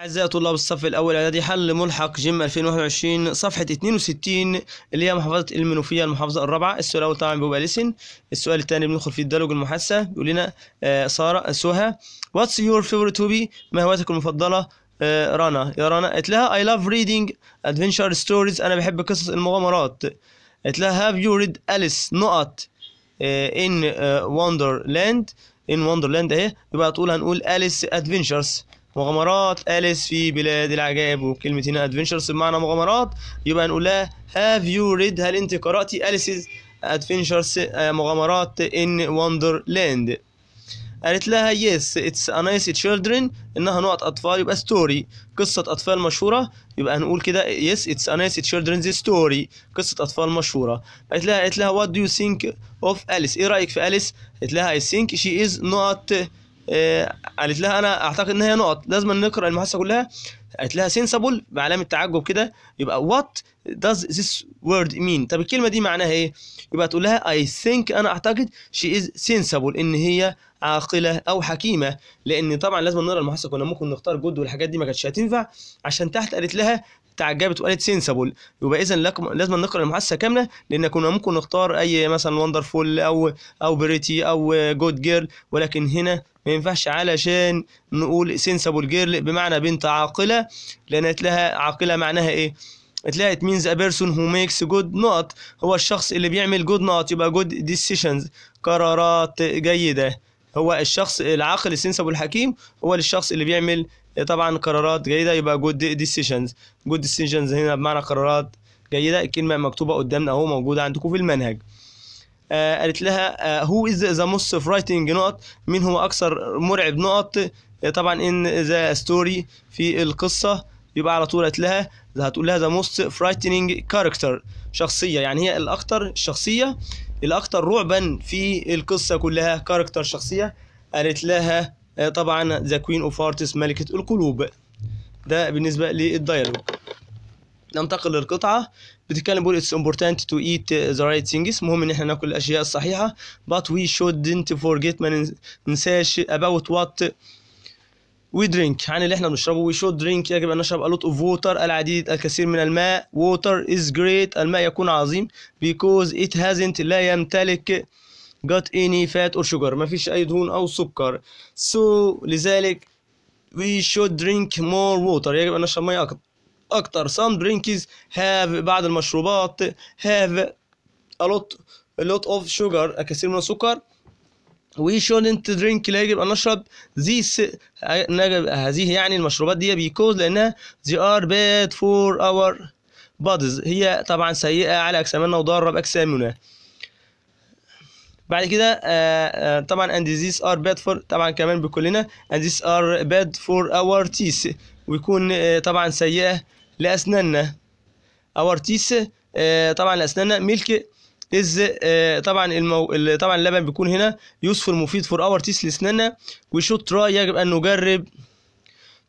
أعزائي طلاب الصف الأول إعدادي حل ملحق جيم 2021 صفحة 62 اللي هي محافظة المنوفية المحافظة الرابعة السؤال الأول طبعا بيبقى لسن السؤال الثاني بندخل في الدرج المحاسة بيقول لنا آه سارة سهى واتس يور فيفورت هوبي ما هوايتك المفضلة آه رنا يا رنا قالت لها أي لاف ريدنج أدفنشر ستوريز أنا بحب قصص المغامرات قالت لها هاف يو ريد أليس نقط إن وندرلاند إن وندرلاند أهي يبقى طول هنقول أليس أدفنشرز مغامرات أليس في بلاد العجائب وكلمة هنا ادفنشرز بمعنى مغامرات يبقى نقول لها هاف يو ريد هل أنت قرأتي اليس ادفنشرز آه، مغامرات إن وندرلاند قالت لها يس اتس ا نايس تشيلدرن انها نقط اطفال يبقى ستوري قصه اطفال مشهوره يبقى هنقول كده يس اتس ا نايس تشيلدرنز ستوري قصه اطفال مشهوره قالت لها قالت لها وات دو يو ثينك اوف اليس ايه رايك في اليس قالت لها اي ثينك شي از نوت آه، قالت لها انا اعتقد ان هي نقط لازم نقرا المحادثه كلها قالت لها سينسابل بعلامه تعجب كده يبقى وات does this word mean طب الكلمه دي معناها ايه يبقى تقول لها I think انا اعتقد she is sensible ان هي عاقله او حكيمه لان طبعا لازم نقرا المحادثه كنا ممكن نختار جود والحاجات دي ما كانتش هتنفع عشان تحت قالت لها تعجبت وقالت سينسابل يبقى اذا لازم نقرا المحادثه كامله لان كنا ممكن نختار اي مثلا وندرفول او او بريتي او جود جيرل ولكن هنا ما ينفعش علشان نقول سينسابل جيرل بمعنى بنت عاقله لان لها عاقله معناها ايه اتلاقت مينز ا بيرسون هو ميكس جود نوت هو الشخص اللي بيعمل جود نوت يبقى جود ديسيشنز قرارات جيده هو الشخص العاقل السنسب الحكيم هو الشخص اللي بيعمل طبعا قرارات جيده يبقى جود ديسيشنز جود ديسيشنز هنا بمعنى قرارات جيده الكلمه مكتوبه قدامنا اهو موجوده عندكم في المنهج آه قالت لها هو از ذا موست فرايتنج نقط مين هو اكثر مرعب نقط آه، طبعا ان ذا ستوري في القصه يبقى على طول قالت لها هتقول لها ذا موست فرايتنج كاركتر شخصيه يعني هي الاكثر شخصيه الاكثر رعبا في القصه كلها كاركتر شخصيه قالت لها آه، طبعا ذا كوين اوف ارتس ملكة القلوب ده بالنسبة للديالوج ننتقل للقطعة بتتكلم بيقول it's important to eat the right things مهم ان احنا ناكل الاشياء الصحيحة but we shouldn't forget ما ننساش about what we drink عن اللي احنا بنشربه we should drink يجب ان نشرب a lot of water العديد الكثير من الماء water is great الماء يكون عظيم because it hasn't لا يمتلك got any fat or sugar ما فيش أي دهون أو سكر so لذلك we should drink more water يجب أن نشرب مية أكتر أكتر some drinks have بعض المشروبات have a lot a lot of sugar كثير من السكر we shouldn't drink لا يجب أن نشرب these هذه يعني المشروبات دي because لأنها they are bad for our bodies هي طبعا سيئة على أجسامنا وضارة بأجسامنا بعد كده آه، آه، طبعا and these are bad for طبعا كمان بكلنا and these are bad for our teeth ويكون آه، طبعا سيئة لأسناننا our teeth طبعا لأسناننا is آه طبعا المو... طبعا اللبن بيكون هنا useful مفيد for our teeth لاسناننا should try يجب ان نجرب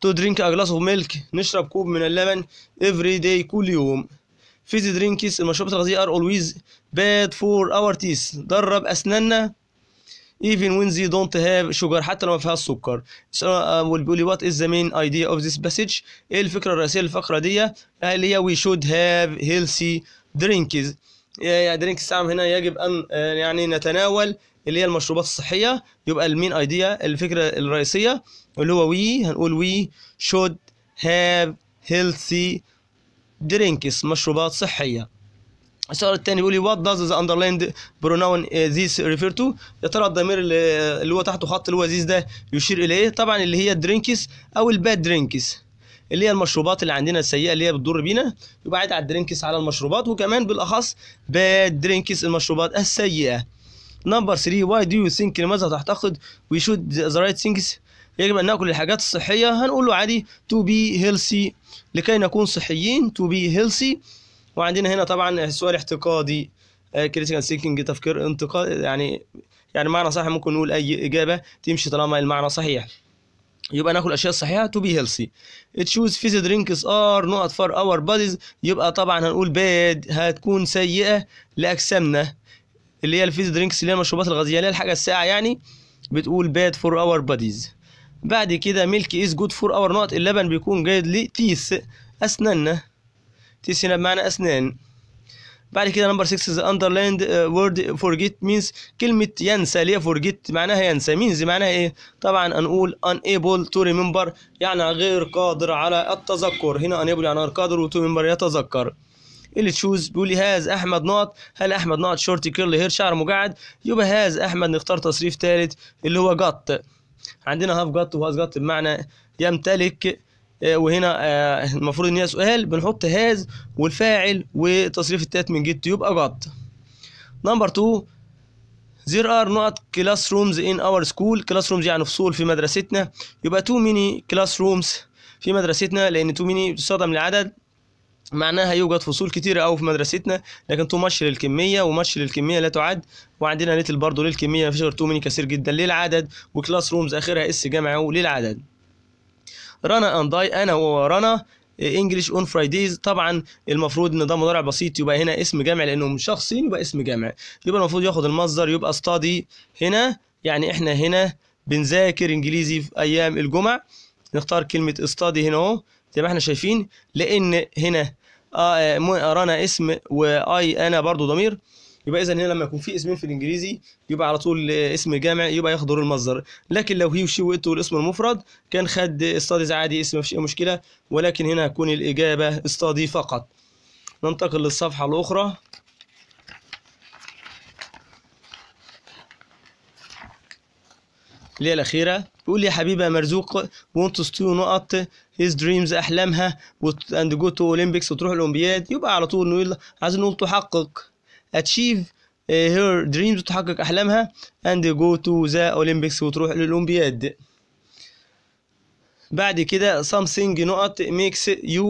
to drink a glass of milk نشرب كوب من اللبن every day كل يوم فيزي درينكس المشروبات الغازية ار اولويز باد فور اور تيس درب اسناننا even when they don't have sugar حتى لو ما فيهاش سكر so, بيقول uh, لي what is the main idea of this passage ايه الفكرة الرئيسية للفقرة دي اللي هي we should have healthy drinks يعني drinks هنا يجب ان آه، يعني نتناول اللي هي المشروبات الصحية يبقى المين ايديا الفكرة الرئيسية اللي هو we هنقول we should have healthy درينكس مشروبات صحيه السؤال الثاني بيقول لي وات داز ذا اندرلايند بروناون ذيس ريفير تو يا ترى الضمير اللي هو تحته خط اللي هو ذيس ده يشير الى ايه طبعا اللي هي الدرينكس او الباد درينكس اللي هي المشروبات اللي عندنا السيئه اللي هي بتضر بينا يبقى عاد على الدرينكس على المشروبات وكمان بالاخص باد درينكس المشروبات السيئه نمبر 3 واي دو يو ثينك لماذا تعتقد وي شود ذا رايت ثينكس يجب ان ناكل الحاجات الصحيه هنقول له عادي تو بي هيلثي لكي نكون صحيين تو بي هيلثي وعندنا هنا طبعا سؤال احتقادي كريتيكال آه، سيكينج تفكير انتقادي يعني يعني معنى صحيح ممكن نقول اي اجابه تمشي طالما المعنى صحيح يبقى ناكل اشياء صحيحه تو بي هيلثي تشوز فيز درينكس ار not فار اور باديز يبقى طبعا هنقول باد هتكون سيئه لاجسامنا اللي هي الفيز درينكس اللي هي المشروبات الغازيه اللي هي الحاجه الساقعه يعني بتقول باد فور اور باديز بعد كده ميلك از جود فور اور نوت اللبن بيكون جيد لتيس اسناننا تيس هنا بمعنى اسنان بعد كده نمبر 6 ذا اندرلايند وورد فورجيت مينز كلمه ينسى اللي هي فورجيت معناها ينسى مينز معناها ايه طبعا هنقول unable تو ريمبر يعني غير قادر على التذكر هنا unable يعني غير قادر و ريمبر يتذكر اللي تشوز بيقول لي هاز احمد ناط هل احمد ناط شورتي كيرلي هير شعر مجعد يبقى هاز احمد نختار تصريف ثالث اللي هو جط عندنا هاف جت وهاز جت بمعنى يمتلك آه، وهنا آه، المفروض ان هي سؤال بنحط هاز والفاعل وتصريف التات من جت يبقى جت نمبر 2 There are not classrooms in our school classrooms يعني فصول في مدرستنا يبقى too many classrooms في مدرستنا لأن too many بتستخدم لعدد معناها يوجد فصول كتيرة أوي في مدرستنا لكن تو ماتش للكمية وماتش للكمية لا تعد وعندنا ليتل برضه للكمية مفيش غير تو ميني كثير جدا للعدد وكلاس رومز آخرها اس جامعي وللعدد اند داي أنا ورنا انجلش اون فرايديز طبعا المفروض ان ده مضارع بسيط يبقى هنا اسم جامع لانهم شخصين يبقى اسم جامع يبقى المفروض ياخد المصدر يبقى استادي هنا يعني احنا هنا بنذاكر انجليزي في ايام الجمع نختار كلمه استادي هنا اهو زي ما احنا شايفين لان هنا آه, آه، رانا اسم واي انا برضو ضمير يبقى اذا هنا لما يكون في اسمين في الانجليزي يبقى على طول اسم جامع يبقى يحضر المصدر لكن لو هي وشي وإت والاسم المفرد كان خد استاديز عادي اسم مفيش اي مشكله ولكن هنا هتكون الاجابه استادي فقط ننتقل للصفحه الاخرى اللي هي الأخيرة بيقول يا حبيبه مرزوق وانتس تو نقط هيز دريمز أحلامها أند جو تو أولمبيكس وتروح الأولمبياد يبقى على طول نقول عايزين نقول تحقق أتشيف هير دريمز وتحقق أحلامها أند جو تو ذا أولمبيكس وتروح للأولمبياد بعد كده something نقط makes you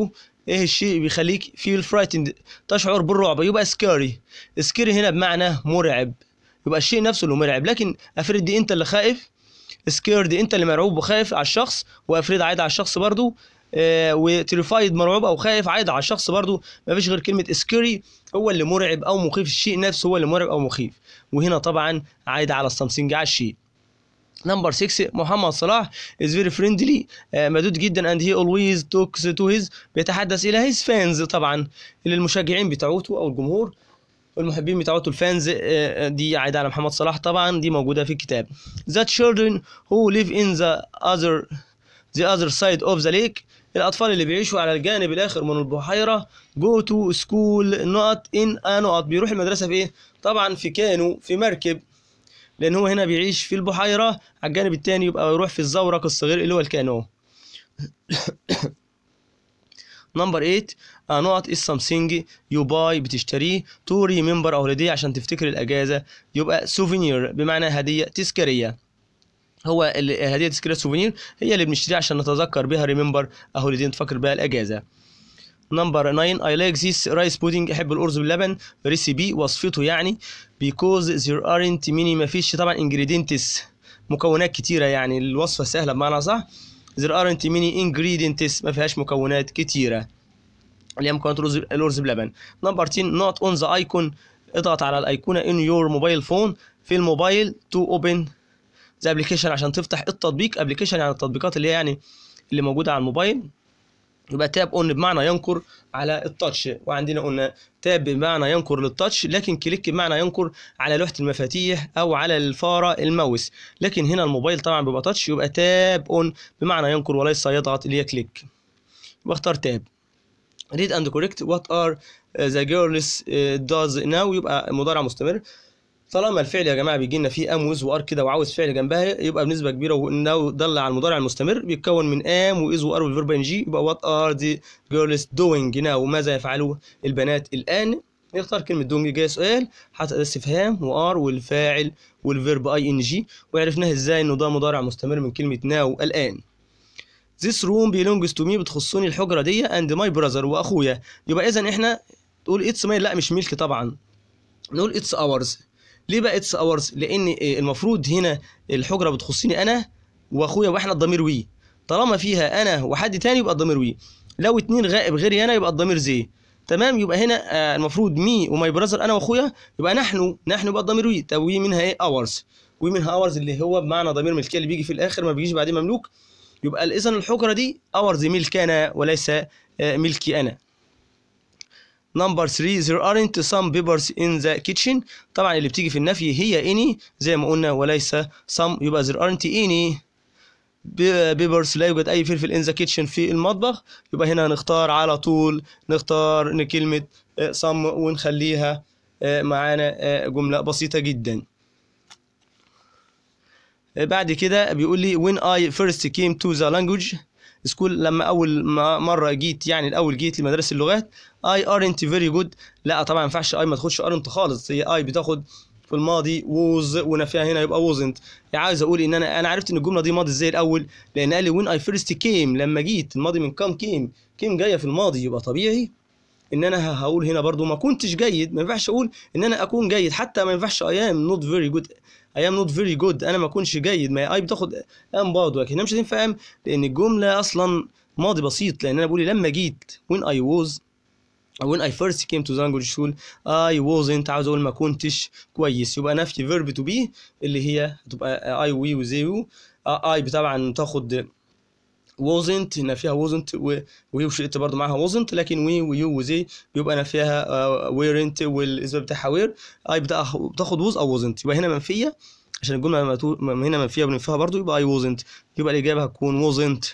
ايه الشيء بيخليك feel frightened تشعر بالرعب يبقى سكاري سكاري هنا بمعنى مرعب يبقى الشيء نفسه اللي مرعب لكن افرض دي انت اللي خائف سكيرد انت اللي مرعوب وخايف على الشخص وافريد عايد على الشخص برضو آه وتريفايد مرعوب او خايف عايد على الشخص برضو مفيش غير كلمه سكيري هو اللي مرعب او مخيف الشيء نفسه هو اللي مرعب او مخيف وهنا طبعا عايد على السامسونج على الشيء نمبر 6 محمد صلاح از فيري فريندلي مدود جدا اند هي اولويز توكس تو هيز بيتحدث الى هيز فانز طبعا للمشجعين بتاعته او الجمهور والمحبين بتاعته الفانز آه، آه، دي عايده على محمد صلاح طبعا دي موجوده في الكتاب the children who live in the other the other side of the lake الأطفال اللي بيعيشوا على الجانب الآخر من البحيرة to school not in a not بيروح المدرسة في إيه؟ طبعا في كانو في مركب لأن هو هنا بيعيش في البحيرة على الجانب التاني يبقى يروح في الزورق الصغير اللي هو الكانو نمبر 8 uh, نقط از سامثينج يو باي بتشتريه تو ريمبر او هوليداي عشان تفتكر الاجازه يبقى سوفينير بمعنى هديه تذكاريه هو الهديه تذكاريه سوفينير هي اللي بنشتريها عشان نتذكر بها ريمبر او هوليداي نتفكر بها الاجازه نمبر 9 اي لايك ذيس رايس بودينج أحب الأرز باللبن ريسيبي وصفته يعني ذير ارنت ميني ما مفيش طبعا انجريدينتس مكونات كتيرة يعني الوصفة سهلة بمعنى صح there aren't many ingredients ما فيهاش مكونات كتيرة اللي هي مكونات لوز بلبن نمبر 10 not on the icon اضغط على الايقونة in your mobile phone في الموبايل to open the application عشان تفتح التطبيق application يعني التطبيقات اللي هي يعني اللي موجودة على الموبايل يبقى تاب اون بمعنى ينكر على التاتش وعندنا قلنا تاب بمعنى ينكر للتاتش لكن كليك بمعنى ينكر على لوحه المفاتيح او على الفاره الماوس لكن هنا الموبايل طبعا بيبقى تاتش يبقى تاب اون بمعنى ينكر وليس يضغط اللي هي كليك واختار تاب ريد اند كوريكت وات ار ذا جيرلس داز ناو يبقى مضارع مستمر طالما الفعل يا جماعه بيجي لنا فيه ام ويز وار كده وعاوز فعل جنبها يبقى بنسبه كبيره وانه دل على المضارع المستمر بيتكون من ام واز وار والفيرب ان جي يبقى وات ار دي جيرلز دوينج ناو ماذا يفعلوا البنات الان نختار كلمة دونج جاي سؤال هتبقى استفهام وار والفاعل والفيرب اي ان جي وعرفناها ازاي انه ده مضارع مستمر من كلمة ناو الان This room belongs to me بتخصني الحجرة دي and my brother واخويا يبقى اذا احنا تقول اتس ماي لا مش ملكي طبعا نقول اتس اورز ليه بقى اتس اورز لان آه، المفروض هنا الحجره بتخصني انا واخويا واحنا الضمير وي طالما فيها انا وحد تاني يبقى الضمير وي لو اتنين غائب غيري انا يبقى الضمير زي تمام يبقى هنا آه، المفروض مي وماي براذر انا واخويا يبقى نحن نحن بقى الضمير وي طب وي منها ايه اورز وي منها اورز اللي هو بمعنى ضمير ملكيه اللي بيجي في الاخر ما بيجيش بعدين مملوك يبقى اذا الحجره دي اورز ملك انا وليس آه، ملكي انا نمبر 3 there aren't some peppers in the kitchen طبعا اللي بتيجي في النفي هي any زي ما قلنا وليس some يبقى there aren't any بيبرز لا يوجد اي فلفل ان ذا كيتشن في المطبخ يبقى هنا نختار على طول نختار كلمه some ونخليها معانا جمله بسيطه جدا بعد كده بيقول لي when I first came to the language سكول لما اول ما مره جيت يعني الاول جيت لمدرسه اللغات اي ارنت فيري جود لا طبعا ما ينفعش اي ما تاخدش ارنت خالص هي اي بتاخد في الماضي ووز ونفيها هنا يبقى ووزنت يعني عايز اقول ان انا انا عرفت ان الجمله دي ماضي ازاي الاول لان قال لي وين اي فيرست كيم لما جيت الماضي من كام كيم كيم جايه في الماضي يبقى طبيعي ان انا هقول هنا برضو ما كنتش جيد ما ينفعش اقول ان انا اكون جيد حتى ما ينفعش اي ام نوت فيري جود اي ام نوت فيري جود انا ما اكونش جيد ما اي بتاخد ام برضو لكن هنا مش هتنفع ام لان الجمله اصلا ماضي بسيط لان انا بقول لما جيت وين اي ووز when I first came to the language school I wasn't عاوز اقول ما كنتش كويس يبقى نفي فيرب تو بي اللي هي هتبقى I we و they و آه، I تاخد وزنت هنا فيها وزنت وي وشئت برضو معاها وزنت لكن وي ويو وزي يبقى انا فيها ويرنت آه، والاسباب بتاعها وير اي آه، بتاخد وز او وزنت يبقى هنا منفيه عشان الجمله هنا منفيه بننفيها برضو يبقى اي وزنت يبقى الاجابه هتكون وزنت